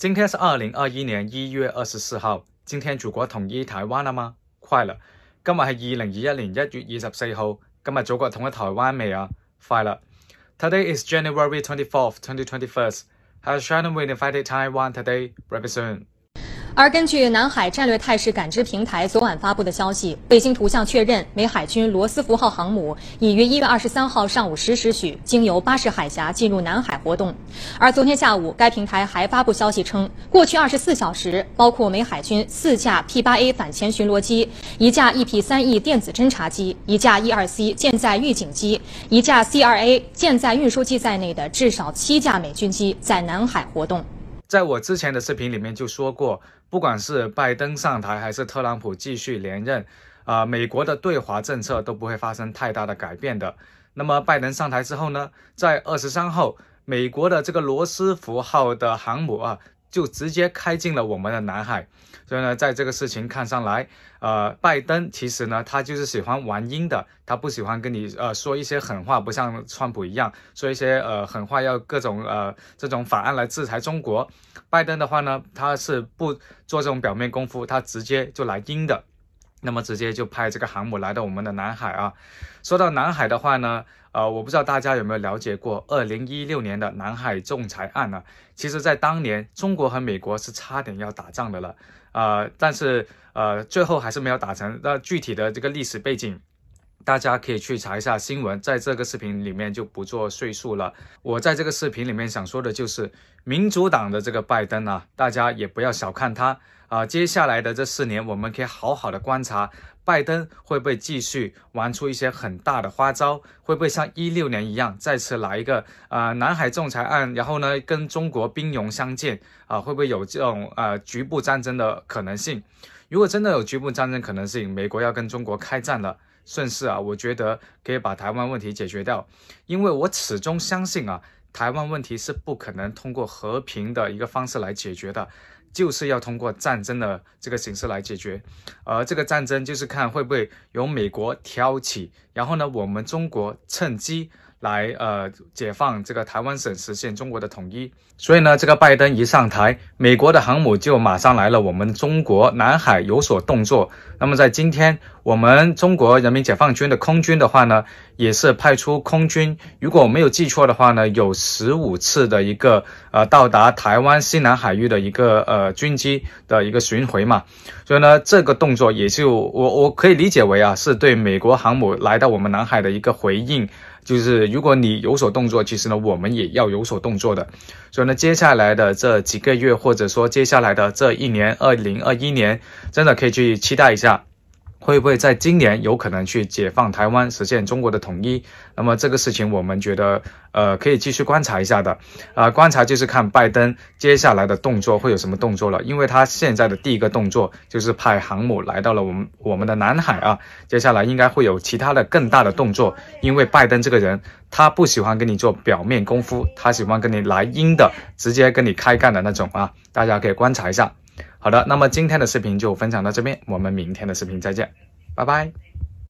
今天是二零二一年一月二十四号，今天祖国统一台湾了吗？快了，今日系二零二一年一月二十四号，今日祖国统一台湾未啊？快了，Today is January twenty fourth, twenty twenty first. Has China u n i f i e d Taiwan today? r e r y soon. 而根据南海战略态势感知平台昨晚发布的消息，卫星图像确认，美海军“罗斯福”号航母已于一月二十三号上午十时许经由巴士海峡进入南海活动。而昨天下午，该平台还发布消息称，过去二十四小时，包括美海军四架 P 八 A 反潜巡逻机、一架 EP 三 E 电子侦察机、一架 E 二 C 舰载预警机、一架 C 二 A 舰载运输机在内的至少七架美军机在南海活动。在我之前的视频里面就说过，不管是拜登上台还是特朗普继续连任，啊，美国的对华政策都不会发生太大的改变的。那么拜登上台之后呢，在二十三号，美国的这个罗斯福号的航母啊。就直接开进了我们的南海，所以呢，在这个事情看上来，呃，拜登其实呢，他就是喜欢玩阴的，他不喜欢跟你呃说一些狠话，不像川普一样说一些呃狠话，要各种呃这种法案来制裁中国。拜登的话呢，他是不做这种表面功夫，他直接就来阴的。那么直接就派这个航母来到我们的南海啊！说到南海的话呢，呃，我不知道大家有没有了解过二零一六年的南海仲裁案呢？其实，在当年中国和美国是差点要打仗的了，呃，但是呃，最后还是没有打成。那具体的这个历史背景。大家可以去查一下新闻，在这个视频里面就不做赘述了。我在这个视频里面想说的就是民主党的这个拜登啊，大家也不要小看他啊。接下来的这四年，我们可以好好的观察拜登会不会继续玩出一些很大的花招，会不会像一六年一样再次来一个啊南海仲裁案，然后呢跟中国兵戎相见啊，会不会有这种呃局部战争的可能性？如果真的有局部战争可能性，美国要跟中国开战了。顺势啊，我觉得可以把台湾问题解决掉，因为我始终相信啊，台湾问题是不可能通过和平的一个方式来解决的。就是要通过战争的这个形式来解决，而这个战争就是看会不会由美国挑起，然后呢，我们中国趁机来呃解放这个台湾省，实现中国的统一。所以呢，这个拜登一上台，美国的航母就马上来了，我们中国南海有所动作。那么在今天，我们中国人民解放军的空军的话呢，也是派出空军，如果没有记错的话呢，有十五次的一个呃到达台湾西南海域的一个呃。呃，军机的一个巡回嘛，所以呢，这个动作也就我我可以理解为啊，是对美国航母来到我们南海的一个回应，就是如果你有所动作，其实呢，我们也要有所动作的。所以呢，接下来的这几个月，或者说接下来的这一年，二零二一年，真的可以去期待一下。会不会在今年有可能去解放台湾，实现中国的统一？那么这个事情我们觉得，呃，可以继续观察一下的。啊，观察就是看拜登接下来的动作会有什么动作了，因为他现在的第一个动作就是派航母来到了我们我们的南海啊，接下来应该会有其他的更大的动作。因为拜登这个人，他不喜欢跟你做表面功夫，他喜欢跟你来硬的，直接跟你开干的那种啊。大家可以观察一下。好的，那么今天的视频就分享到这边，我们明天的视频再见，拜拜。